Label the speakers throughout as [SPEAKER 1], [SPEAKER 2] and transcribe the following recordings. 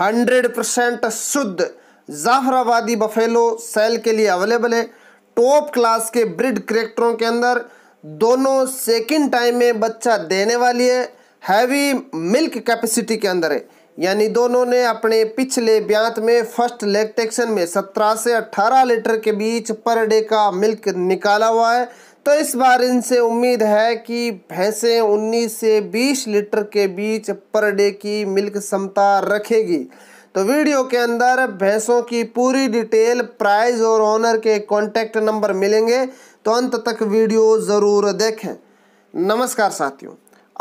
[SPEAKER 1] hundred percent शुद्ध Jafarabadi buffalo cell के लिए अवेलेबल है टॉप क्लास के ब्रिड करेक्टरों के अंदर दोनों सेकेंड टाइम में बच्चा देने वाली है हैवी मिल्क कैपेसिटी के अंदर है यानी दोनों ने अपने पिछले ब्यांत में फर्स्ट लेक्टेक्शन टेक्शन में 17 से 18 लीटर के बीच पर डे का मिल्क निकाला हुआ है तो इस बार इनसे उम्मीद है कि भैंसें 19 से 20 लीटर के बीच पर डे की मिल्क क्षमता रखेगी तो वीडियो के अंदर भैंसों की पूरी डिटेल प्राइस और ऑनर के कॉन्टैक्ट नंबर मिलेंगे तो अंत तक वीडियो ज़रूर देखें नमस्कार साथियों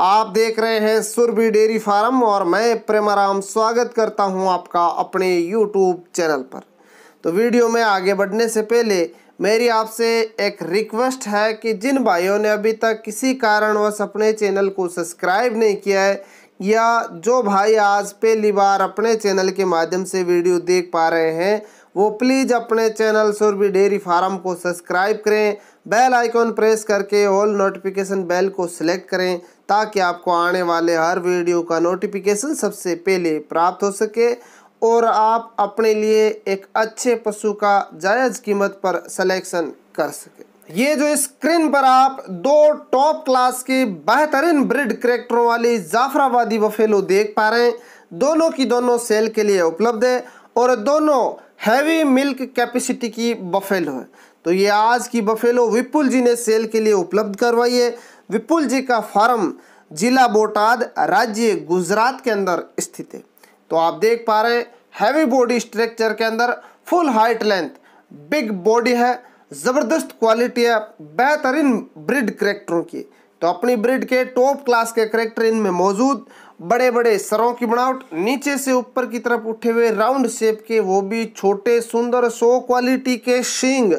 [SPEAKER 1] आप देख रहे हैं सुरभि डेयरी फार्म और मैं प्रेमाराम स्वागत करता हूं आपका अपने यूट्यूब चैनल पर तो वीडियो में आगे बढ़ने से पहले मेरी आपसे एक रिक्वेस्ट है कि जिन भाइयों ने अभी तक किसी कारणवश अपने चैनल को सब्सक्राइब नहीं किया है या जो भाई आज पहली बार अपने चैनल के माध्यम से वीडियो देख पा रहे हैं वो प्लीज़ अपने चैनल सुरभि डेयरी फार्म को सब्सक्राइब करें बेल आइकॉन प्रेस करके ऑल नोटिफिकेशन बेल को सिलेक्ट करें ताकि आपको आने वाले हर वीडियो का नोटिफिकेशन सबसे पहले प्राप्त हो सके और आप अपने लिए एक अच्छे पशु का जायज़ कीमत पर सिलेक्शन कर सके ये जो स्क्रीन पर आप दो टॉप क्लास की बेहतरीन ब्रिड करेक्टरों वाली जाफराबादी बफेलो देख पा रहे हैं दोनों की दोनों सेल के लिए उपलब्ध है और दोनों हैवी मिल्क कैपेसिटी की बफेलो है तो ये आज की बफेलो विपुल जी ने सेल के लिए उपलब्ध करवाई है विपुल जी का फार्म जिला बोटाद राज्य गुजरात के अंदर स्थित है तो आप देख पा रहे हैं हैवी बॉडी स्ट्रक्चर के अंदर full height length big body है ज़बरदस्त क्वालिटी है बेहतरीन ब्रिड करेक्टरों की तो अपनी ब्रिड के टॉप क्लास के करेक्टर इनमें मौजूद बड़े बड़े सरों की बनावट नीचे से ऊपर की तरफ उठे हुए राउंड शेप के वो भी छोटे सुंदर सो क्वालिटी के शींग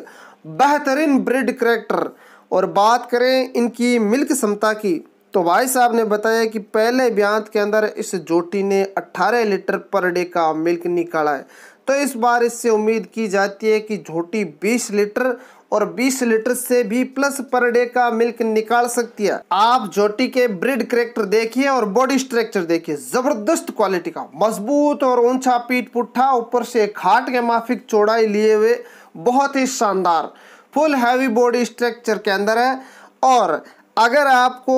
[SPEAKER 1] बेहतरीन ब्रिड करेक्टर और बात करें इनकी मिल्क क्षमता की तो भाई साहब ने बताया कि पहले ब्यांत के अंदर इस जोटी ने 18 लीटर पर डे का मिल्क निकाला है तो इस बार इससे उम्मीद की जाती है कि जोटी 20 लीटर और 20 लीटर से भी प्लस पर डे का मिल्क निकाल सकती है आप जोटी के ब्रिड करेक्टर देखिए और बॉडी स्ट्रक्चर देखिए जबरदस्त क्वालिटी का मजबूत और ऊंचा पीठ पुट्ठा ऊपर से खाट के माफिक चौड़ाई लिए हुए बहुत ही शानदार फुल हैवी बॉडी स्ट्रक्चर के अंदर है और अगर आपको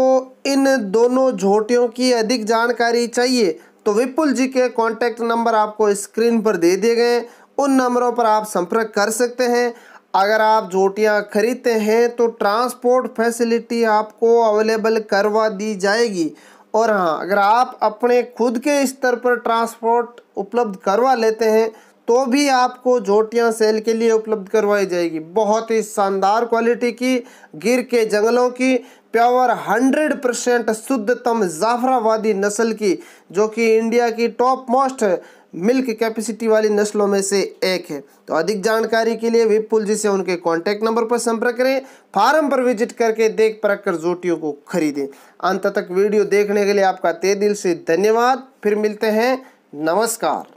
[SPEAKER 1] इन दोनों झोटियों की अधिक जानकारी चाहिए तो विपुल जी के कॉन्टैक्ट नंबर आपको स्क्रीन पर दे दिए गए उन नंबरों पर आप संपर्क कर सकते हैं अगर आप झोटियाँ खरीदते हैं तो ट्रांसपोर्ट फैसिलिटी आपको अवेलेबल करवा दी जाएगी और हाँ अगर आप अपने खुद के स्तर पर ट्रांसपोर्ट उपलब्ध करवा लेते हैं तो भी आपको झोटियाँ सेल के लिए उपलब्ध करवाई जाएगी बहुत ही शानदार क्वालिटी की गिर के जंगलों की प्योर 100 परसेंट शुद्धतम जाफराबादी नस्ल की जो कि इंडिया की टॉप मोस्ट मिल्क कैपेसिटी वाली नस्लों में से एक है तो अधिक जानकारी के लिए विपुल जी से उनके कॉन्टैक्ट नंबर पर संपर्क करें फार्म पर विजिट करके देख परख कर जोटियों को खरीदें अंत तक वीडियो देखने के लिए आपका तय दिल से धन्यवाद फिर मिलते हैं नमस्कार